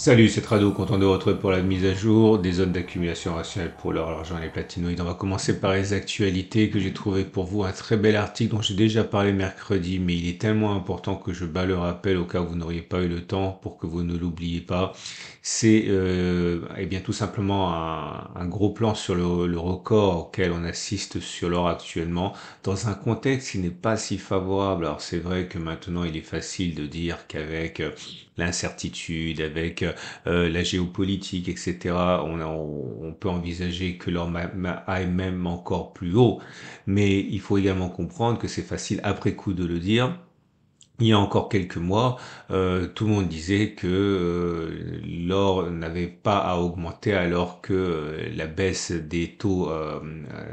Salut, c'est Trado, content de vous retrouver pour la mise à jour des zones d'accumulation rationnelle pour l'or, l'argent et les platinoïdes. On va commencer par les actualités que j'ai trouvé pour vous. Un très bel article dont j'ai déjà parlé mercredi, mais il est tellement important que je bats le rappel au cas où vous n'auriez pas eu le temps pour que vous ne l'oubliez pas. C'est euh, eh bien tout simplement un, gros plan sur le, le, record auquel on assiste sur l'or actuellement dans un contexte qui n'est pas si favorable. Alors c'est vrai que maintenant il est facile de dire qu'avec l'incertitude, avec euh, la géopolitique, etc. On, on, peut envisager que l'homme aille même encore plus haut. Mais il faut également comprendre que c'est facile après coup de le dire il y a encore quelques mois, euh, tout le monde disait que euh, l'or n'avait pas à augmenter alors que euh, la baisse des taux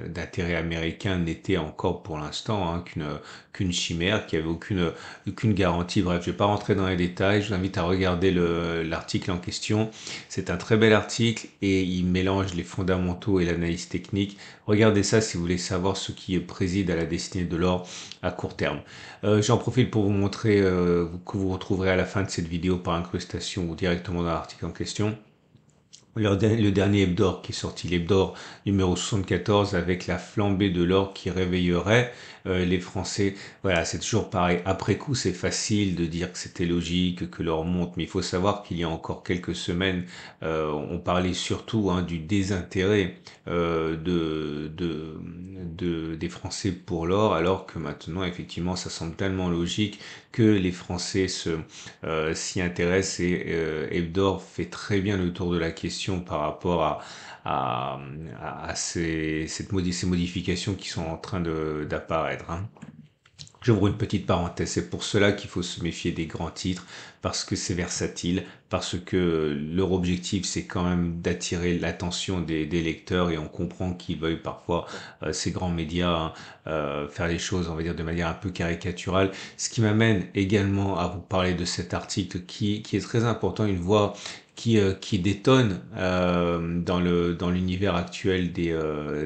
d'intérêt américains n'était encore pour l'instant hein, qu'une chimère, qu'il n'y avait aucune, aucune garantie. Bref, je ne vais pas rentrer dans les détails, je vous invite à regarder l'article en question. C'est un très bel article et il mélange les fondamentaux et l'analyse technique. Regardez ça si vous voulez savoir ce qui préside à la destinée de l'or à court terme. J'en profite pour vous montrer euh, que vous retrouverez à la fin de cette vidéo par incrustation ou directement dans l'article en question. Le, dernier hebdor qui est sorti, l'hebdor numéro 74 avec la flambée de l'or qui réveillerait euh, les Français, voilà, c'est toujours pareil. Après coup, c'est facile de dire que c'était logique, que l'or monte, mais il faut savoir qu'il y a encore quelques semaines, euh, on parlait surtout hein, du désintérêt euh, des Français pour l'or, alors que maintenant, effectivement, ça semble tellement logique que les Français se s'y intéressent et Hebdor fait très bien le tour de la question par rapport à, ces modifications qui sont en train d'apparaître. Hein. J'ouvre une petite parenthèse, c'est pour cela qu'il faut se méfier des grands titres, parce que c'est versatile, parce que leur objectif c'est quand même d'attirer l'attention des, lecteurs et on comprend qu'ils veuillent parfois euh, ces grands médias hein, euh, faire les choses, on va dire, de manière un peu caricaturale. Ce qui m'amène également à vous parler de cet article qui, est très important, une voix qui, euh, détonne dans l'univers actuel des,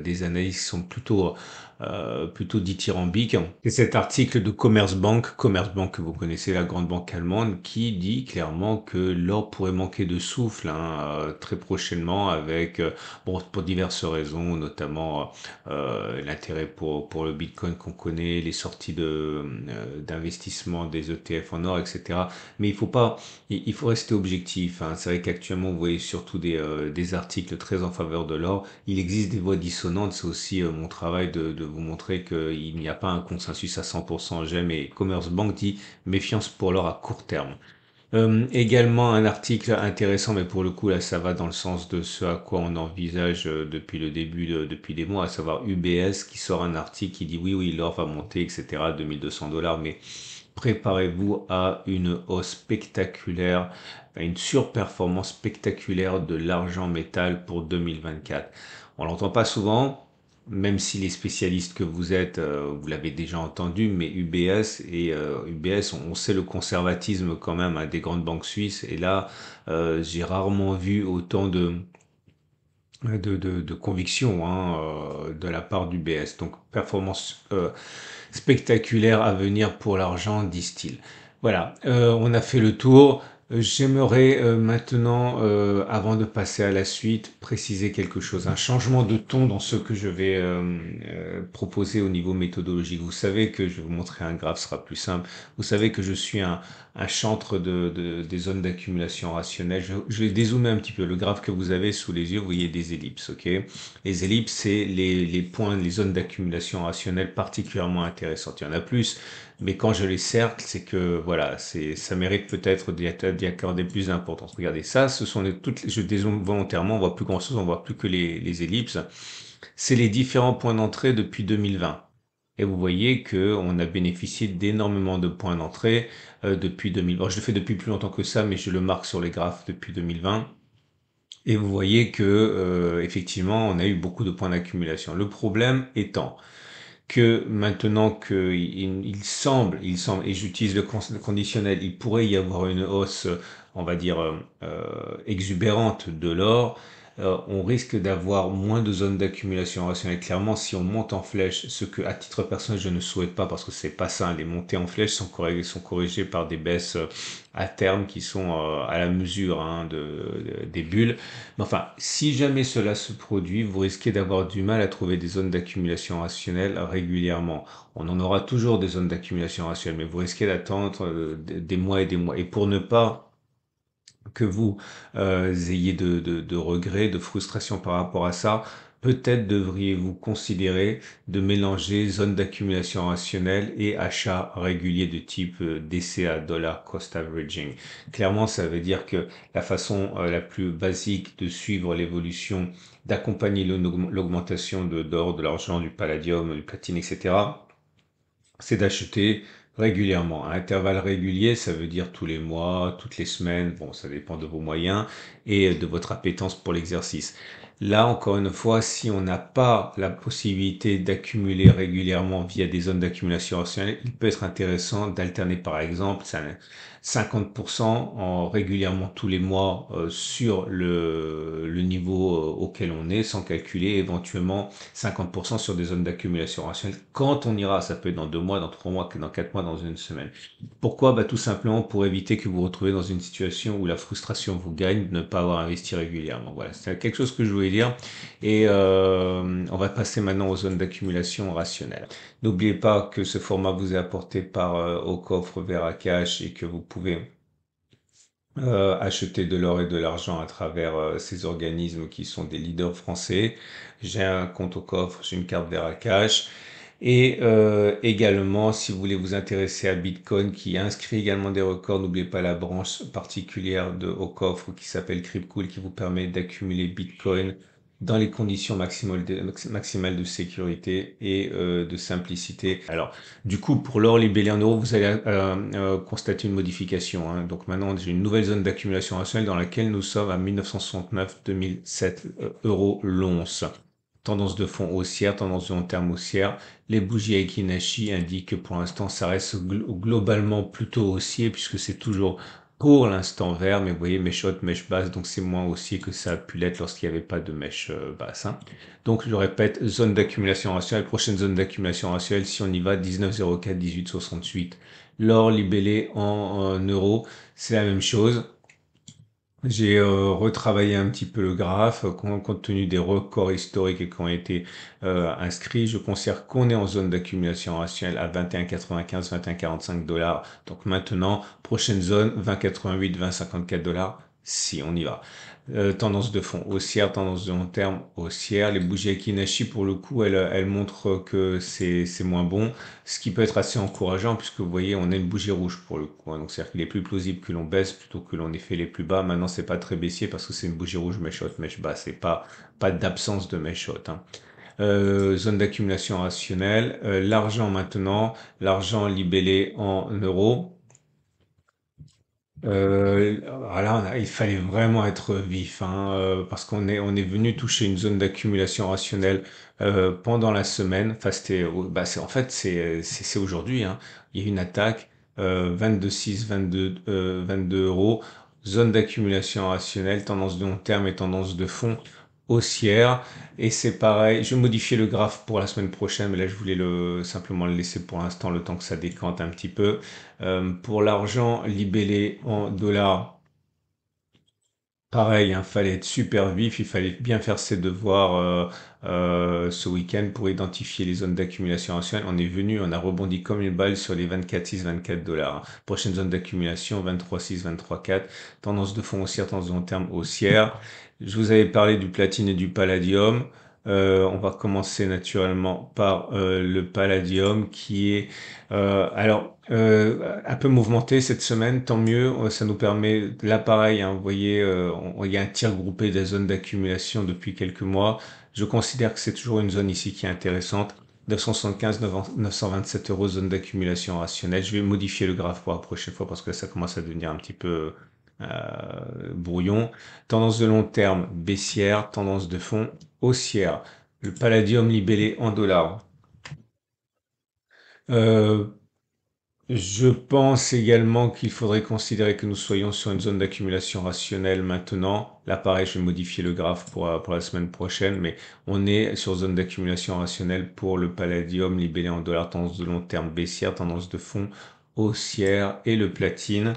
des analyses qui sont plutôt euh, plutôt dithyrambique. C'est cet article de Commerce Commerce Bank que vous connaissez, la grande banque allemande, qui dit clairement que l'or pourrait manquer de souffle hein, euh, très prochainement avec, euh, pour diverses raisons, notamment l'intérêt pour, pour le Bitcoin qu'on connaît, les sorties de d'investissement des ETF en or, etc. Mais il faut pas, il faut rester objectif. Hein. C'est vrai qu'actuellement, vous voyez surtout des, des articles très en faveur de l'or. Il existe des voix dissonantes. C'est aussi mon travail de vous montrer qu'il n'y a pas un consensus à 100% j'aime et Commerce Bank dit méfiance pour l'or à court terme. Euh, également un article intéressant, mais pour le coup là ça va dans le sens de ce à quoi on envisage euh, depuis le début, depuis des mois, à savoir UBS qui sort un article qui dit oui oui l'or va monter etc 2200 dollars, mais préparez-vous à une hausse spectaculaire, à une surperformance spectaculaire de l'argent métal pour 2024. On l'entend pas souvent, même si les spécialistes que vous êtes, euh, vous l'avez déjà entendu, mais UBS et UBS, euh, on, sait le conservatisme quand même hein, des grandes banques suisses. Et là, euh, j'ai rarement vu autant de de, de, conviction hein, de la part d'UBS. Donc performance spectaculaire à venir pour l'argent, disent-ils. Voilà, on a fait le tour. Euh, j'aimerais euh, maintenant, euh, avant de passer à la suite, préciser quelque chose, un changement de ton dans ce que je vais proposer au niveau méthodologique. Vous savez que je vais vous montrer un graphe, sera plus simple. Vous savez que je suis un, chantre de, des zones d'accumulation rationnelle. Je, vais dézoomer un petit peu. Le graphe que vous avez sous les yeux, vous voyez des ellipses, ok Les ellipses, c'est les, les points, les zones d'accumulation rationnelle particulièrement intéressantes. Il y en a plus, mais quand je les cercle, c'est que voilà, c'est ça mérite peut-être d'y accorder plus d'importance. Regardez ça, ce sont toutes je dézoome volontairement, on ne voit plus grand chose, on ne voit plus que les, ellipses. C'est les différents points d'entrée depuis 2020. Et vous voyez que on a bénéficié d'énormément de points d'entrée euh, depuis 2020. je le fais depuis plus longtemps que ça, mais je le marque sur les graphes depuis 2020. Et vous voyez que euh, effectivement, on a eu beaucoup de points d'accumulation. Le problème étant, que maintenant qu'il il semble, il semble, et j'utilise le conditionnel, il pourrait y avoir une hausse, on va dire, euh, euh, exubérante de l'or, euh, on risque d'avoir moins de zones d'accumulation rationnelle. Clairement, si on monte en flèche, ce que à titre personnel je ne souhaite pas parce que c'est pas ça, les montées en flèche sont corrigées, par des baisses euh, à terme qui sont euh, à la mesure hein, de, des bulles. Mais enfin, si jamais cela se produit, vous risquez d'avoir du mal à trouver des zones d'accumulation rationnelle régulièrement. On en aura toujours des zones d'accumulation rationnelle, mais vous risquez d'attendre des mois et des mois. Et pour ne pas que vous euh, ayez de, de, de regrets, de frustrations par rapport à ça, peut-être devriez-vous considérer de mélanger zone d'accumulation rationnelle et achat régulier de type euh, DCA, dollar cost averaging. Clairement, ça veut dire que la façon euh, la plus basique de suivre l'évolution, d'accompagner l'augmentation de d'or, de l'argent, du palladium, du platine, etc., c'est d'acheter Régulièrement, à intervalle régulier, ça veut dire tous les mois, toutes les semaines, bon, ça dépend de vos moyens et de votre appétence pour l'exercice. Là, encore une fois, si on n'a pas la possibilité d'accumuler régulièrement via des zones d'accumulation rationnelle, il peut être intéressant d'alterner par exemple 50% en régulièrement tous les mois euh, sur le, niveau euh, auquel on est, sans calculer éventuellement 50% sur des zones d'accumulation rationnelle. Quand on ira, ça peut être dans deux mois, dans trois mois, dans quatre mois, dans une semaine. Pourquoi bah, Tout simplement pour éviter que vous vous retrouvez dans une situation où la frustration vous gagne, de ne pas avoir investi régulièrement. Voilà, c'est quelque chose que je voulais dire. Et euh, on va passer maintenant aux zones d'accumulation rationnelle. N'oubliez pas que ce format vous est apporté par au coffre Vera Cash et que vous pouvez euh, acheter de l'or et de l'argent à travers euh, ces organismes qui sont des leaders français. J'ai un compte au coffre, j'ai une carte Veracash Et euh, également, si vous voulez vous intéresser à Bitcoin qui inscrit également des records, n'oubliez pas la branche particulière de au coffre qui s'appelle cool qui vous permet d'accumuler Bitcoin dans les conditions maximales de, sécurité et euh, de simplicité. Alors, du coup, pour l'or libellé en euros, vous allez euh, euh, constater une modification. Hein. Donc maintenant, j'ai une nouvelle zone d'accumulation rationnelle dans laquelle nous sommes à 1969-2007 euros l'once. Tendance de fond haussière, tendance de long terme haussière. Les bougies Aikinashi indiquent que pour l'instant, ça reste globalement plutôt haussier puisque c'est toujours pour l'instant vert, mais vous voyez, mèche haute, mèche basse, donc c'est moins aussi que ça a pu l'être lorsqu'il n'y avait pas de mèche euh, basse. Hein. Donc je répète, zone d'accumulation rationnelle, prochaine zone d'accumulation rationnelle, si on y va, 19,04, 18,68. L'or libellé en euros, c'est la même chose. J'ai, euh, retravaillé un petit peu le graphe, euh, compte tenu des records historiques qui ont été, euh, inscrits. Je considère qu'on est en zone d'accumulation rationnelle à 21,95, 21,45 Donc maintenant, prochaine zone, 20,88, 20,54 dollars. Si, on y va. Euh, tendance de fond haussière, tendance de long terme haussière. Les bougies Akinashi, pour le coup, elles, montrent que c'est moins bon, ce qui peut être assez encourageant, puisque vous voyez, on a une bougie rouge pour le coup. Hein. Donc, c'est-à-dire qu'il est plus plausible que l'on baisse plutôt que l'on ait fait les plus bas. Maintenant, c'est pas très baissier parce que c'est une bougie rouge mèche haute, mèche basse, et pas, pas d'absence de mèche haute. Hein. Euh, zone d'accumulation rationnelle, euh, l'argent maintenant, l'argent libellé en euros, euh, alors il fallait vraiment être vif, hein, euh, parce qu'on est, on est venu toucher une zone d'accumulation rationnelle euh, pendant la semaine. Enfin, euh, bah, en fait, c'est, c'est, aujourd'hui. Hein. Il y a eu une attaque, 22,6, 22, 22 euros, zone d'accumulation rationnelle, tendance de long terme et tendance de fond haussière. Et c'est pareil, je vais modifier le graphe pour la semaine prochaine, mais là je voulais le, simplement le laisser pour l'instant le temps que ça décante un petit peu. Euh, pour l'argent libellé en dollars, Pareil, il hein, fallait être super vif, il fallait bien faire ses devoirs euh, euh, ce week-end pour identifier les zones d'accumulation anciennes. On est venu, on a rebondi comme une balle sur les 6 24 dollars. Hein. Prochaine zone d'accumulation, 23 6 23 4 Tendance de fond haussière, tendance de long terme haussière. Je vous avais parlé du platine et du palladium. Euh, on va commencer naturellement par euh, le palladium qui est euh, alors un peu mouvementé cette semaine, tant mieux, ça nous permet l'appareil. Hein, vous voyez, il y a un tir groupé des zones d'accumulation depuis quelques mois. Je considère que c'est toujours une zone ici qui est intéressante. 975, 927 euros zone d'accumulation rationnelle. Je vais modifier le graphe pour la prochaine fois parce que ça commence à devenir un petit peu euh, brouillon. Tendance de long terme baissière, tendance de fond haussière. Le palladium libellé en dollars. Euh, je pense également qu'il faudrait considérer que nous soyons sur une zone d'accumulation rationnelle maintenant. Là, pareil, je vais modifier le graphe pour, euh, pour la semaine prochaine, mais on est sur zone d'accumulation rationnelle pour le palladium libellé en dollars, tendance de long terme baissière, tendance de fond haussière et le platine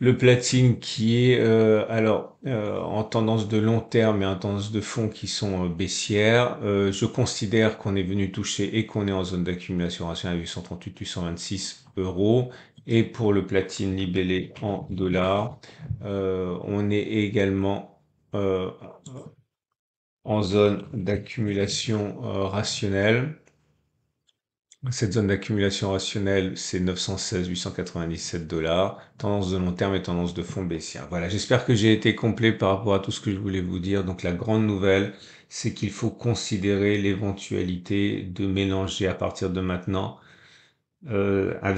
le platine qui est euh, alors euh, en tendance de long terme et en tendance de fond qui sont euh, baissières. je considère qu'on est venu toucher et qu'on est en zone d'accumulation rationnelle 838-826 euros. Et pour le platine libellé en dollars, on est également en zone d'accumulation rationnelle. Cette zone d'accumulation rationnelle, c'est 916 897 dollars. Tendance de long terme et tendance de fond baissière. Voilà, j'espère que j'ai été complet par rapport à tout ce que je voulais vous dire. Donc la grande nouvelle, c'est qu'il faut considérer l'éventualité de mélanger à partir de maintenant euh, investissements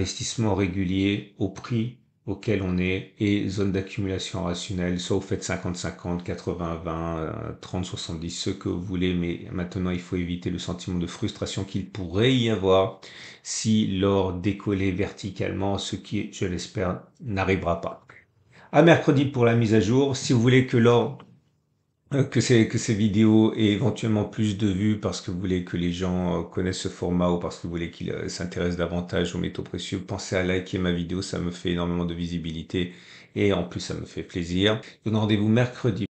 investissement régulier au prix auquel on est et zone d'accumulation rationnelle, soit vous faites 50-50, 80-20, 30-70, ce que vous voulez, mais maintenant il faut éviter le sentiment de frustration qu'il pourrait y avoir si l'or décollait verticalement, ce qui, je l'espère, n'arrivera pas. À mercredi pour la mise à jour. Si vous voulez que l'or euh, que ces, que ces vidéos aient éventuellement plus de vues parce que vous voulez que les gens euh, connaissent ce format ou parce que vous voulez qu'ils euh, s'intéressent davantage aux métaux précieux, pensez à liker ma vidéo, ça me fait énormément de visibilité et en plus ça me fait plaisir. Je donne rendez-vous mercredi.